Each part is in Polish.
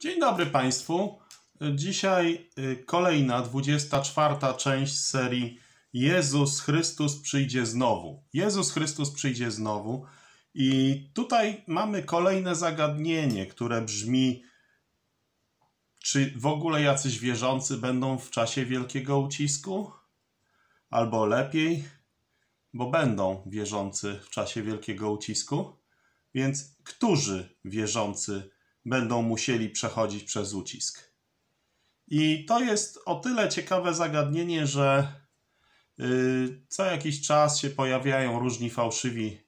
Dzień dobry Państwu. Dzisiaj y, kolejna 24 część serii Jezus Chrystus przyjdzie znowu. Jezus Chrystus przyjdzie znowu. I tutaj mamy kolejne zagadnienie, które brzmi: czy w ogóle jacyś wierzący będą w czasie wielkiego ucisku? Albo lepiej, bo będą wierzący w czasie wielkiego ucisku. Więc którzy wierzący będą musieli przechodzić przez ucisk. I to jest o tyle ciekawe zagadnienie, że y, co jakiś czas się pojawiają różni fałszywi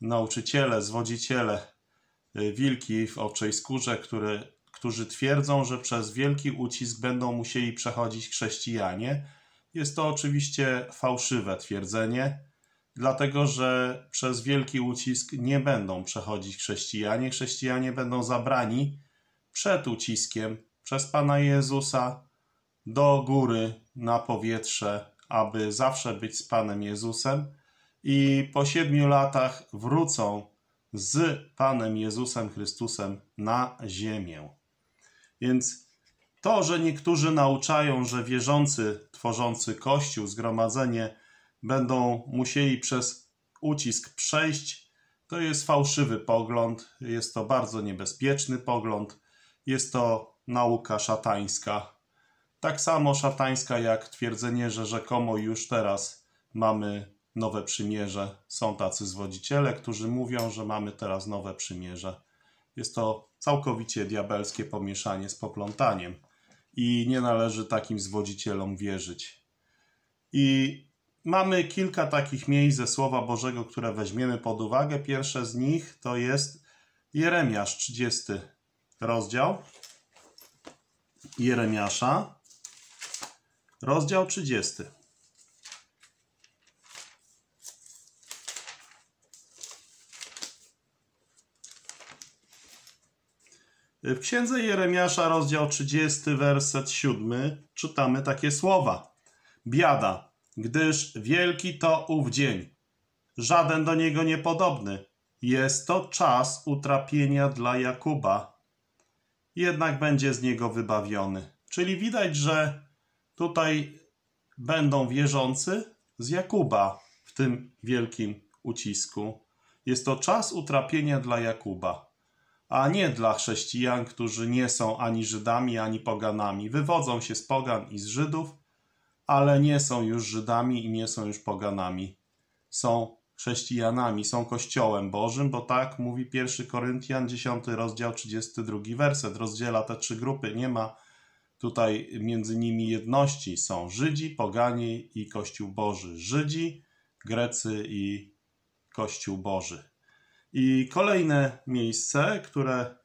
nauczyciele, zwodziciele, y, wilki w owczej skórze, który, którzy twierdzą, że przez wielki ucisk będą musieli przechodzić chrześcijanie. Jest to oczywiście fałszywe twierdzenie dlatego że przez wielki ucisk nie będą przechodzić chrześcijanie. Chrześcijanie będą zabrani przed uciskiem przez Pana Jezusa do góry na powietrze, aby zawsze być z Panem Jezusem i po siedmiu latach wrócą z Panem Jezusem Chrystusem na ziemię. Więc to, że niektórzy nauczają, że wierzący tworzący Kościół, zgromadzenie, będą musieli przez ucisk przejść. To jest fałszywy pogląd, jest to bardzo niebezpieczny pogląd, jest to nauka szatańska. Tak samo szatańska jak twierdzenie, że rzekomo już teraz mamy nowe przymierze. Są tacy zwodziciele, którzy mówią, że mamy teraz nowe przymierze. Jest to całkowicie diabelskie pomieszanie z poplątaniem i nie należy takim zwodzicielom wierzyć. I Mamy kilka takich miejsc ze Słowa Bożego, które weźmiemy pod uwagę. Pierwsze z nich to jest Jeremiasz 30 rozdział. Jeremiasza, rozdział 30. W księdze Jeremiasza, rozdział 30, werset 7, czytamy takie słowa: Biada gdyż wielki to ów dzień. Żaden do niego niepodobny. Jest to czas utrapienia dla Jakuba. Jednak będzie z niego wybawiony. Czyli widać, że tutaj będą wierzący z Jakuba w tym wielkim ucisku. Jest to czas utrapienia dla Jakuba, a nie dla chrześcijan, którzy nie są ani Żydami, ani poganami. Wywodzą się z pogan i z Żydów, ale nie są już Żydami i nie są już poganami. Są chrześcijanami, są Kościołem Bożym, bo tak mówi 1 Koryntian 10 rozdział 32 werset. Rozdziela te trzy grupy. Nie ma tutaj między nimi jedności. Są Żydzi, poganie i Kościół Boży. Żydzi, Grecy i Kościół Boży. I kolejne miejsce, które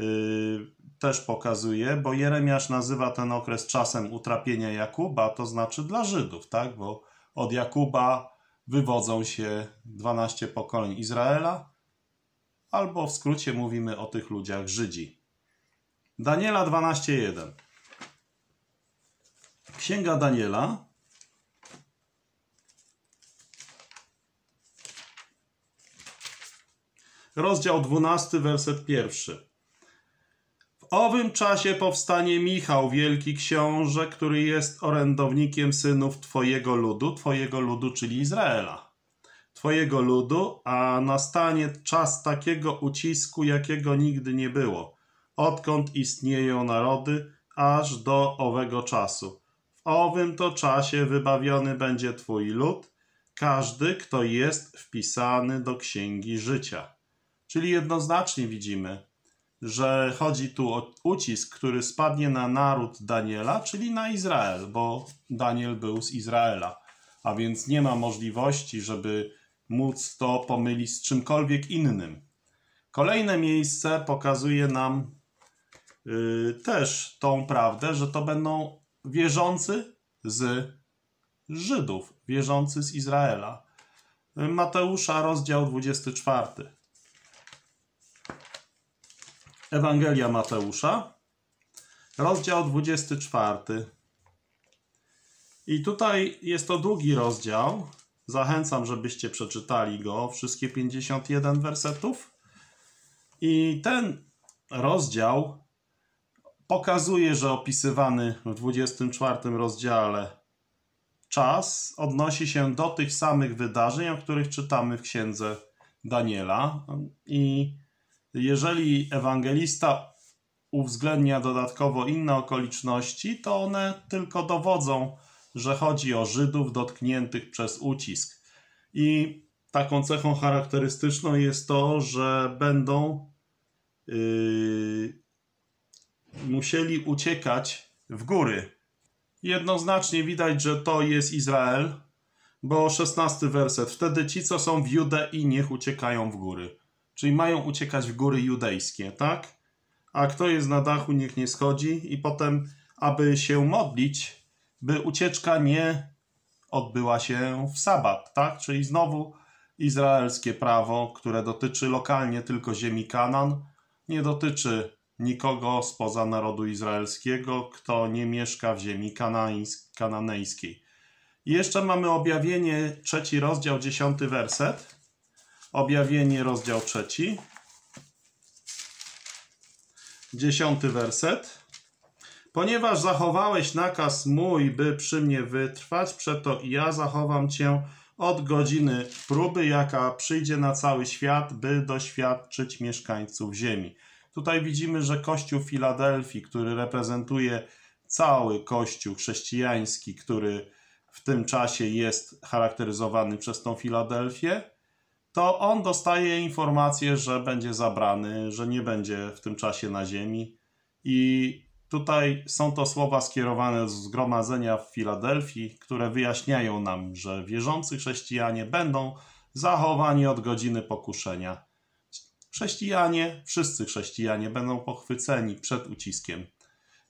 Y, też pokazuje, bo Jeremiasz nazywa ten okres czasem utrapienia Jakuba, to znaczy dla Żydów, tak? Bo od Jakuba wywodzą się 12 pokoleń Izraela, albo w skrócie mówimy o tych ludziach Żydzi. Daniela 12:1. Księga Daniela. Rozdział 12, werset pierwszy. W owym czasie powstanie Michał, wielki książę, który jest orędownikiem synów Twojego ludu, Twojego ludu, czyli Izraela. Twojego ludu, a nastanie czas takiego ucisku, jakiego nigdy nie było, odkąd istnieją narody, aż do owego czasu. W owym to czasie wybawiony będzie Twój lud, każdy, kto jest wpisany do księgi życia. Czyli jednoznacznie widzimy, że chodzi tu o ucisk, który spadnie na naród Daniela, czyli na Izrael, bo Daniel był z Izraela. A więc nie ma możliwości, żeby móc to pomylić z czymkolwiek innym. Kolejne miejsce pokazuje nam yy, też tą prawdę, że to będą wierzący z Żydów, wierzący z Izraela. Mateusza, rozdział 24. Ewangelia Mateusza, rozdział 24. I tutaj jest to długi rozdział. Zachęcam, żebyście przeczytali go, wszystkie 51 wersetów. I ten rozdział pokazuje, że opisywany w 24 rozdziale czas odnosi się do tych samych wydarzeń, o których czytamy w księdze Daniela. I jeżeli ewangelista uwzględnia dodatkowo inne okoliczności, to one tylko dowodzą, że chodzi o Żydów dotkniętych przez ucisk. I taką cechą charakterystyczną jest to, że będą yy, musieli uciekać w góry. Jednoznacznie widać, że to jest Izrael, bo 16 werset. Wtedy ci, co są w Judei, niech uciekają w góry. Czyli mają uciekać w góry judejskie, tak? A kto jest na dachu, niech nie schodzi, i potem, aby się modlić, by ucieczka nie odbyła się w sabat, tak? Czyli znowu izraelskie prawo, które dotyczy lokalnie tylko ziemi Kanan, nie dotyczy nikogo spoza narodu izraelskiego, kto nie mieszka w ziemi kananejskiej. I jeszcze mamy objawienie, trzeci rozdział, dziesiąty werset. Objawienie, rozdział trzeci. Dziesiąty werset. Ponieważ zachowałeś nakaz mój, by przy mnie wytrwać, przeto ja zachowam cię od godziny próby, jaka przyjdzie na cały świat, by doświadczyć mieszkańców ziemi. Tutaj widzimy, że Kościół Filadelfii, który reprezentuje cały Kościół chrześcijański, który w tym czasie jest charakteryzowany przez tą Filadelfię, to on dostaje informację, że będzie zabrany, że nie będzie w tym czasie na ziemi. I tutaj są to słowa skierowane z zgromadzenia w Filadelfii, które wyjaśniają nam, że wierzący chrześcijanie będą zachowani od godziny pokuszenia. Chrześcijanie, wszyscy chrześcijanie będą pochwyceni przed uciskiem.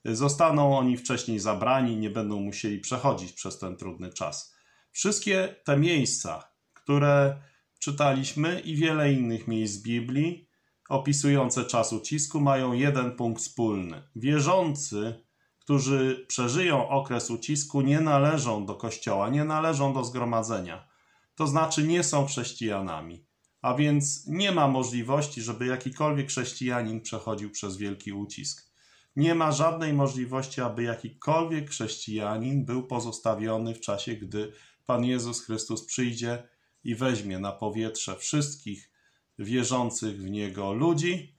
Zostaną oni wcześniej zabrani, nie będą musieli przechodzić przez ten trudny czas. Wszystkie te miejsca, które czytaliśmy i wiele innych miejsc Biblii opisujące czas ucisku mają jeden punkt wspólny. Wierzący, którzy przeżyją okres ucisku, nie należą do kościoła, nie należą do zgromadzenia. To znaczy nie są chrześcijanami. A więc nie ma możliwości, żeby jakikolwiek chrześcijanin przechodził przez wielki ucisk. Nie ma żadnej możliwości, aby jakikolwiek chrześcijanin był pozostawiony w czasie, gdy Pan Jezus Chrystus przyjdzie i weźmie na powietrze wszystkich wierzących w Niego ludzi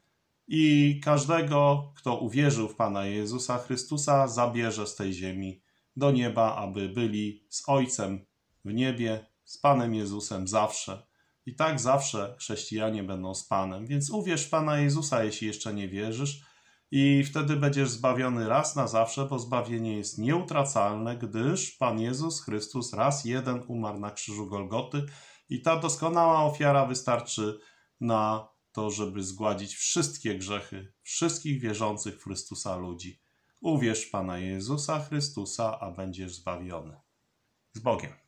i każdego, kto uwierzył w Pana Jezusa Chrystusa, zabierze z tej ziemi do nieba, aby byli z Ojcem w niebie, z Panem Jezusem zawsze. I tak zawsze chrześcijanie będą z Panem. Więc uwierz w Pana Jezusa, jeśli jeszcze nie wierzysz, i wtedy będziesz zbawiony raz na zawsze, bo zbawienie jest nieutracalne, gdyż Pan Jezus Chrystus raz jeden umarł na krzyżu Golgoty i ta doskonała ofiara wystarczy na to, żeby zgładzić wszystkie grzechy wszystkich wierzących w Chrystusa ludzi. Uwierz Pana Jezusa Chrystusa, a będziesz zbawiony. Z Bogiem.